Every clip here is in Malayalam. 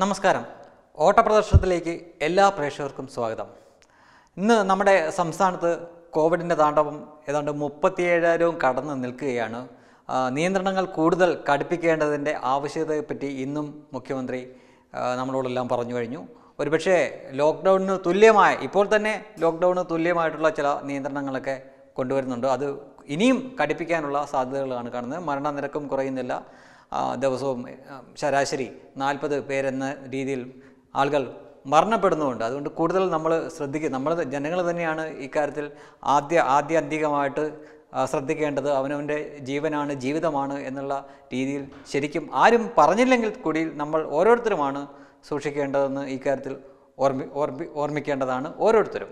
നമസ്കാരം ഓട്ടപ്രദർശനത്തിലേക്ക് എല്ലാ പ്രേക്ഷകർക്കും സ്വാഗതം ഇന്ന് നമ്മുടെ സംസ്ഥാനത്ത് കോവിഡിൻ്റെ താണ്ഡവം ഏതാണ്ട് മുപ്പത്തിയേഴായിരവും കടന്ന് നിൽക്കുകയാണ് നിയന്ത്രണങ്ങൾ കൂടുതൽ കടുപ്പിക്കേണ്ടതിൻ്റെ ആവശ്യതയെപ്പറ്റി ഇന്നും മുഖ്യമന്ത്രി നമ്മളോടെല്ലാം പറഞ്ഞു കഴിഞ്ഞു ഒരുപക്ഷേ ലോക്ക്ഡൗണിന് തുല്യമായ ഇപ്പോൾ തന്നെ ലോക്ക്ഡൗണിന് തുല്യമായിട്ടുള്ള ചില നിയന്ത്രണങ്ങളൊക്കെ കൊണ്ടുവരുന്നുണ്ട് അത് ഇനിയും കടുപ്പിക്കാനുള്ള സാധ്യതകളാണ് കാണുന്നത് മരണനിരക്കും കുറയുന്നില്ല ദിവസവും ശരാശരി നാൽപ്പത് പേരെന്ന രീതിയിൽ ആളുകൾ മരണപ്പെടുന്നുമുണ്ട് അതുകൊണ്ട് കൂടുതൽ നമ്മൾ ശ്രദ്ധിക്കുക നമ്മൾ ജനങ്ങൾ തന്നെയാണ് ഇക്കാര്യത്തിൽ ആദ്യ ആദ്യാന്തികമായിട്ട് ശ്രദ്ധിക്കേണ്ടത് അവനവൻ്റെ ജീവനാണ് ജീവിതമാണ് എന്നുള്ള രീതിയിൽ ശരിക്കും ആരും പറഞ്ഞില്ലെങ്കിൽ കൂടി നമ്മൾ ഓരോരുത്തരുമാണ് സൂക്ഷിക്കേണ്ടതെന്ന് ഇക്കാര്യത്തിൽ ഓർമ്മി ഓർമ്മി ഓർമ്മിക്കേണ്ടതാണ് ഓരോരുത്തരും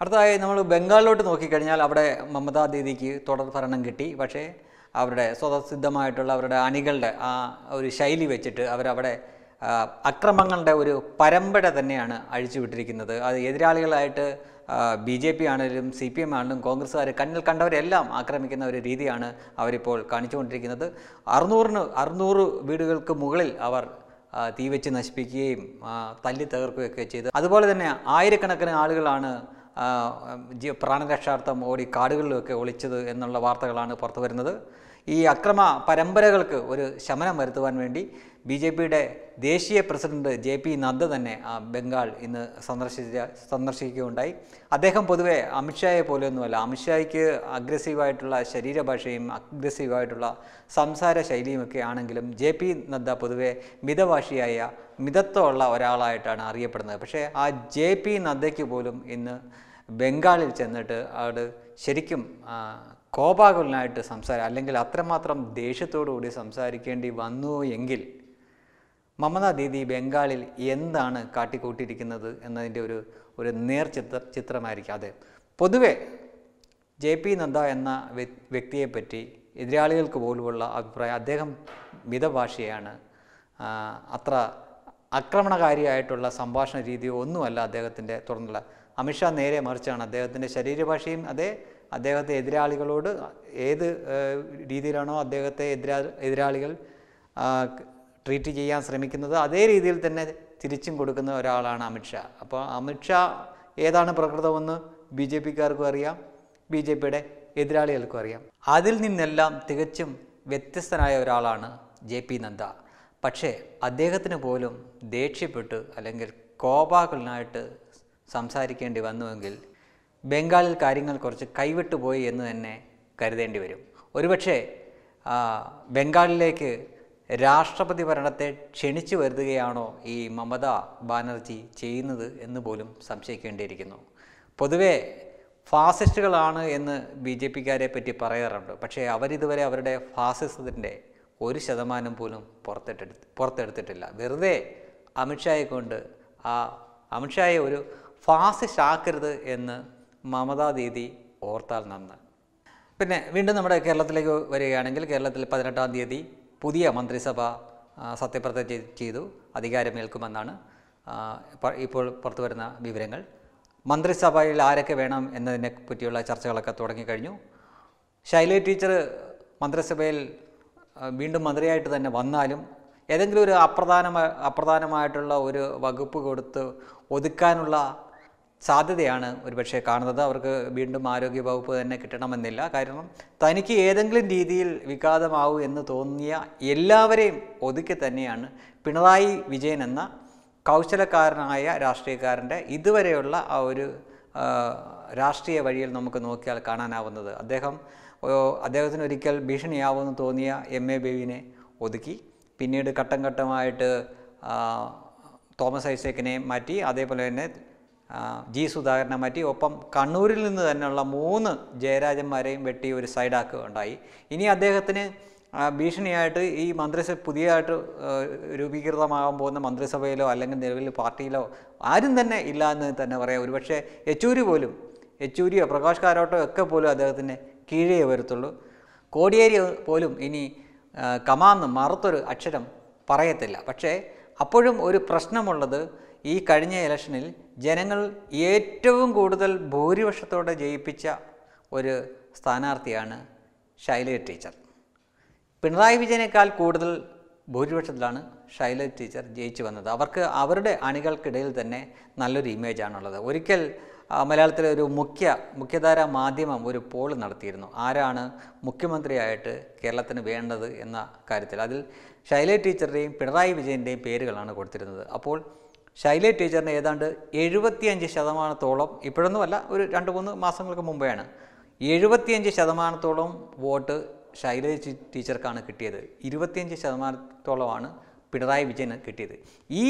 അടുത്തതായി നമ്മൾ ബംഗാളിലോട്ട് നോക്കിക്കഴിഞ്ഞാൽ അവിടെ മമതാ ദീദിക്ക് തുടർ ഭരണം കിട്ടി പക്ഷേ അവരുടെ സ്വതസിദ്ധമായിട്ടുള്ള അവരുടെ അണികളുടെ ആ ഒരു ശൈലി വെച്ചിട്ട് അവരവിടെ അക്രമങ്ങളുടെ ഒരു പരമ്പര തന്നെയാണ് അഴിച്ചുവിട്ടിരിക്കുന്നത് അത് എതിരാളികളായിട്ട് ബി ജെ പി ആണെങ്കിലും സി പി എം ആണെങ്കിലും കോൺഗ്രസ്സുകാർ കണ്ണിൽ കണ്ടവരെല്ലാം ആക്രമിക്കുന്ന ഒരു രീതിയാണ് അവരിപ്പോൾ കാണിച്ചുകൊണ്ടിരിക്കുന്നത് അറുന്നൂറിന് അറുന്നൂറ് വീടുകൾക്ക് മുകളിൽ അവർ തീ വെച്ച് നശിപ്പിക്കുകയും തല്ലി തകർക്കുകയൊക്കെ ചെയ്ത് അതുപോലെ തന്നെ ആയിരക്കണക്കിന് ആളുകളാണ് പ്രാണരക്ഷാർത്ഥം ഓടി കാടുകളിലൊക്കെ ഒളിച്ചത് എന്നുള്ള വാർത്തകളാണ് പുറത്തു വരുന്നത് ഈ അക്രമ പരമ്പരകൾക്ക് ഒരു ശമനം വരുത്തുവാൻ വേണ്ടി ബി ജെ പിയുടെ ദേശീയ പ്രസിഡന്റ് ജെ പി നദ്ദ തന്നെ ബംഗാൾ ഇന്ന് സന്ദർശിച്ച സന്ദർശിക്കുകയുണ്ടായി അദ്ദേഹം പൊതുവെ അമിത്ഷായെ പോലെയൊന്നുമല്ല അമിത്ഷായ്ക്ക് അഗ്രസീവായിട്ടുള്ള ശരീരഭാഷയും അഗ്രസീവായിട്ടുള്ള സംസാര ശൈലിയുമൊക്കെ ആണെങ്കിലും ജെ പി നദ്ദ പൊതുവെ മിതഭാഷിയായ മിതത്വമുള്ള ഒരാളായിട്ടാണ് അറിയപ്പെടുന്നത് പക്ഷേ ആ ജെ പി നദ്ദയ്ക്ക് പോലും ഇന്ന് ബംഗാളിൽ ചെന്നിട്ട് അവിടെ ശരിക്കും കോപാകുലനായിട്ട് സംസാരം അല്ലെങ്കിൽ അത്രമാത്രം ദേഷ്യത്തോടുകൂടി സംസാരിക്കേണ്ടി വന്നു എങ്കിൽ മമതാ ദീദി ബംഗാളിൽ എന്താണ് കാട്ടിക്കൂട്ടിയിരിക്കുന്നത് എന്നതിൻ്റെ ഒരു ഒരു നേർ ചിത്ര ചിത്രമായിരിക്കും അതെ പൊതുവെ ജെ പി നദ്ദ എന്ന വ്യക്തിയെപ്പറ്റി എതിരാളികൾക്ക് പോലുമുള്ള അഭിപ്രായം അദ്ദേഹം മിതഭാഷയാണ് അത്ര ആക്രമണകാരിയായിട്ടുള്ള സംഭാഷണ രീതിയോ ഒന്നുമല്ല അദ്ദേഹത്തിൻ്റെ തുറന്നുള്ള അമിത്ഷാ നേരെ മറിച്ചാണ് അദ്ദേഹത്തിൻ്റെ ശരീരഭാഷയും അതേ അദ്ദേഹത്തെ എതിരാളികളോട് ഏത് രീതിയിലാണോ അദ്ദേഹത്തെ എതിരാ എതിരാളികൾ ട്രീറ്റ് ചെയ്യാൻ ശ്രമിക്കുന്നത് അതേ രീതിയിൽ തന്നെ തിരിച്ചും കൊടുക്കുന്ന ഒരാളാണ് അമിത്ഷാ അപ്പോൾ അമിത്ഷാ ഏതാണ് പ്രകൃതമെന്ന് ബി ജെ പിക്കാർക്കും അറിയാം ബി ജെ പിയുടെ എതിരാളികൾക്കും അറിയാം അതിൽ നിന്നെല്ലാം തികച്ചും വ്യത്യസ്തനായ ഒരാളാണ് ജെ പി നദ്ദ പക്ഷേ അദ്ദേഹത്തിന് പോലും ദേഷ്യപ്പെട്ട് അല്ലെങ്കിൽ കോപാകുലനായിട്ട് സംസാരിക്കേണ്ടി വന്നുവെങ്കിൽ ബംഗാളിൽ കാര്യങ്ങൾ കുറച്ച് കൈവിട്ടുപോയി എന്ന് തന്നെ കരുതേണ്ടി വരും ഒരുപക്ഷെ ബംഗാളിലേക്ക് രാഷ്ട്രപതി ഭരണത്തെ ക്ഷണിച്ചു വരുത്തുകയാണോ ഈ മമത ബാനർജി ചെയ്യുന്നത് എന്ന് പോലും സംശയിക്കേണ്ടിയിരിക്കുന്നു പൊതുവേ ഫാസിസ്റ്റുകളാണ് എന്ന് ബി ജെ പിക്കാരെ പറ്റി പറയാറുണ്ട് പക്ഷേ അവരിതുവരെ അവരുടെ ഫാസിസത്തിൻ്റെ ഒരു ശതമാനം പോലും പുറത്തെടുത്ത് പുറത്തെടുത്തിട്ടില്ല വെറുതെ അമിത്ഷായെ കൊണ്ട് ആ അമിത്ഷായെ ഒരു ഫാസിസ്റ്റ് ആക്കരുത് എന്ന് മമതാ ദീദി ഓർത്താൽ നന്ന് പിന്നെ വീണ്ടും നമ്മുടെ കേരളത്തിലേക്ക് വരികയാണെങ്കിൽ കേരളത്തിൽ പതിനെട്ടാം തീയതി പുതിയ മന്ത്രിസഭ സത്യപ്രതിജ്ഞ ചെയ്തു അധികാരമേൽക്കുമെന്നാണ് ഇപ്പോൾ പുറത്തു വരുന്ന വിവരങ്ങൾ മന്ത്രിസഭയിൽ ആരൊക്കെ വേണം എന്നതിനെ പറ്റിയുള്ള ചർച്ചകളൊക്കെ തുടങ്ങിക്കഴിഞ്ഞു ശൈല ടീച്ചർ മന്ത്രിസഭയിൽ വീണ്ടും മന്ത്രിയായിട്ട് തന്നെ വന്നാലും ഏതെങ്കിലും ഒരു അപ്രധാനമായ അപ്രധാനമായിട്ടുള്ള ഒരു വകുപ്പ് കൊടുത്ത് ഒതുക്കാനുള്ള സാധ്യതയാണ് ഒരുപക്ഷെ കാണുന്നത് അവർക്ക് വീണ്ടും ആരോഗ്യ വകുപ്പ് തന്നെ കിട്ടണമെന്നില്ല കാരണം തനിക്ക് ഏതെങ്കിലും രീതിയിൽ വിഘാതമാവൂ എന്ന് തോന്നിയ എല്ലാവരെയും ഒതുക്കി തന്നെയാണ് പിണറായി വിജയൻ എന്ന കൗശലക്കാരനായ രാഷ്ട്രീയക്കാരൻ്റെ ഇതുവരെയുള്ള ആ ഒരു രാഷ്ട്രീയ വഴിയിൽ നമുക്ക് നോക്കിയാൽ കാണാനാവുന്നത് അദ്ദേഹം അദ്ദേഹത്തിന് ഒരിക്കൽ ഭീഷണിയാവുമെന്ന് തോന്നിയ എം എ ബേബിനെ ഒതുക്കി പിന്നീട് ഘട്ടം ഘട്ടമായിട്ട് തോമസ് ഐസേക്കിനെ മാറ്റി അതേപോലെ തന്നെ ജി സുധാകരനെ മാറ്റി ഒപ്പം കണ്ണൂരിൽ നിന്ന് തന്നെയുള്ള മൂന്ന് ജയരാജന്മാരെയും വെട്ടി ഒരു ഉണ്ടായി ഇനി അദ്ദേഹത്തിന് ഭീഷണിയായിട്ട് ഈ മന്ത്രിസഭ പുതിയതായിട്ട് രൂപീകൃതമാകാൻ പോകുന്ന മന്ത്രിസഭയിലോ അല്ലെങ്കിൽ നിലവിൽ പാർട്ടിയിലോ ആരും തന്നെ ഇല്ല എന്ന് തന്നെ പറയാം ഒരുപക്ഷെ യെച്ചൂരി പോലും യെച്ചൂരിയോ പ്രകാശ് കാരോട്ടോ ഒക്കെ പോലും അദ്ദേഹത്തിന് കീഴേ വരത്തുള്ളൂ കോടിയേരി പോലും ഇനി കമാന്ന് മറുത്തൊരു അക്ഷരം പറയത്തില്ല പക്ഷേ അപ്പോഴും ഒരു പ്രശ്നമുള്ളത് ഈ കഴിഞ്ഞ ഇലക്ഷനിൽ ജനങ്ങൾ ഏറ്റവും കൂടുതൽ ഭൂരിപക്ഷത്തോടെ ജയിപ്പിച്ച ഒരു സ്ഥാനാർത്ഥിയാണ് ശൈല ടീച്ചർ പിണറായി വിജയനേക്കാൾ കൂടുതൽ ഭൂരിപക്ഷത്തിലാണ് ശൈല ടീച്ചർ ജയിച്ചു വന്നത് അവർക്ക് അവരുടെ അണികൾക്കിടയിൽ തന്നെ നല്ലൊരു ഇമേജ് ആണുള്ളത് ഒരിക്കൽ മലയാളത്തിലെ ഒരു മുഖ്യ മുഖ്യധാര മാധ്യമം ഒരു പോൾ നടത്തിയിരുന്നു ആരാണ് മുഖ്യമന്ത്രിയായിട്ട് കേരളത്തിന് വേണ്ടത് എന്ന കാര്യത്തിൽ അതിൽ ശൈല ടീച്ചറുടെയും പിണറായി വിജയൻ്റെയും പേരുകളാണ് കൊടുത്തിരുന്നത് അപ്പോൾ ശൈല ടീച്ചറിന് ഏതാണ്ട് എഴുപത്തിയഞ്ച് ശതമാനത്തോളം ഇപ്പോഴൊന്നുമല്ല ഒരു രണ്ട് മൂന്ന് മാസങ്ങൾക്ക് മുമ്പെയാണ് എഴുപത്തിയഞ്ച് ശതമാനത്തോളം വോട്ട് ശൈല ടീച്ചർക്കാണ് കിട്ടിയത് ഇരുപത്തിയഞ്ച് ശതമാനത്തോളമാണ് പിണറായി വിജയന് കിട്ടിയത് ഈ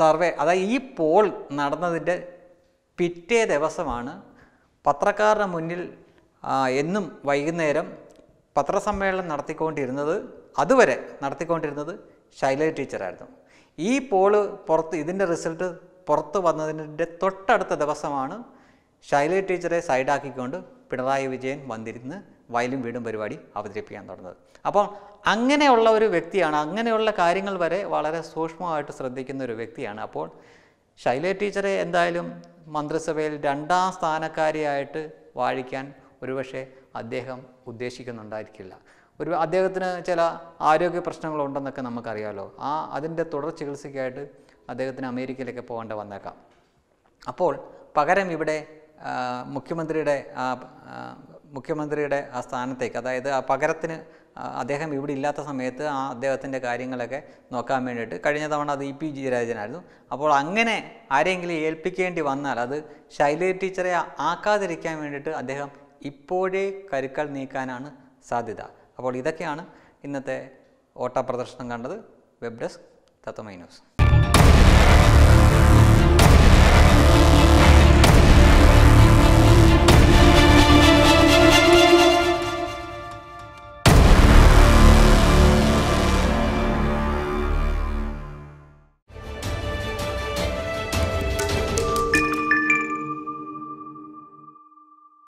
സർവേ അതായത് ഈ പോൾ നടന്നതിൻ്റെ പിറ്റേ ദിവസമാണ് പത്രക്കാരുടെ മുന്നിൽ എന്നും വൈകുന്നേരം പത്രസമ്മേളനം നടത്തിക്കൊണ്ടിരുന്നത് അതുവരെ നടത്തിക്കൊണ്ടിരുന്നത് ശൈല ടീച്ചറായിരുന്നു ഈ പോള് പുറത്ത് ഇതിൻ്റെ റിസൾട്ട് പുറത്ത് വന്നതിൻ്റെ തൊട്ടടുത്ത ദിവസമാണ് ശൈല ടീച്ചറെ സൈഡാക്കിക്കൊണ്ട് പിണറായി വിജയൻ വന്നിരുന്ന് വയലും വീടും പരിപാടി അവതരിപ്പിക്കാൻ തുടങ്ങുന്നത് അപ്പോൾ അങ്ങനെയുള്ള ഒരു വ്യക്തിയാണ് അങ്ങനെയുള്ള കാര്യങ്ങൾ വരെ വളരെ സൂക്ഷ്മമായിട്ട് ശ്രദ്ധിക്കുന്ന ഒരു വ്യക്തിയാണ് അപ്പോൾ ശൈല ടീച്ചറെ എന്തായാലും മന്ത്രിസഭയിൽ രണ്ടാം സ്ഥാനക്കാരിയായിട്ട് വാഴിക്കാൻ ഒരുപക്ഷെ അദ്ദേഹം ഉദ്ദേശിക്കുന്നുണ്ടായിരിക്കില്ല ഒരു അദ്ദേഹത്തിന് ചില ആരോഗ്യ പ്രശ്നങ്ങളുണ്ടെന്നൊക്കെ നമുക്കറിയാമല്ലോ ആ അതിൻ്റെ തുടർ ചികിത്സയ്ക്കായിട്ട് അദ്ദേഹത്തിന് അമേരിക്കയിലൊക്കെ പോകേണ്ട വന്നേക്കാം അപ്പോൾ പകരം ഇവിടെ മുഖ്യമന്ത്രിയുടെ മുഖ്യമന്ത്രിയുടെ ആ സ്ഥാനത്തേക്ക് അതായത് ആ പകരത്തിന് അദ്ദേഹം ഇവിടെ ഇല്ലാത്ത സമയത്ത് ആ അദ്ദേഹത്തിൻ്റെ കാര്യങ്ങളൊക്കെ നോക്കാൻ വേണ്ടിയിട്ട് കഴിഞ്ഞ തവണ അത് ഇ പി ജയരാജനായിരുന്നു അപ്പോൾ അങ്ങനെ ആരെങ്കിലും ഏൽപ്പിക്കേണ്ടി വന്നാൽ അത് ശൈലജ ടീച്ചറെ ആക്കാതിരിക്കാൻ വേണ്ടിയിട്ട് അദ്ദേഹം ഇപ്പോഴേ കരുക്കൾ നീക്കാനാണ് സാധ്യത അപ്പോൾ ഇതൊക്കെയാണ് ഇന്നത്തെ ഓട്ട പ്രദർശനം കണ്ടത് വെബ് ഡെസ്ക് തത്വമൈ ന്യൂസ്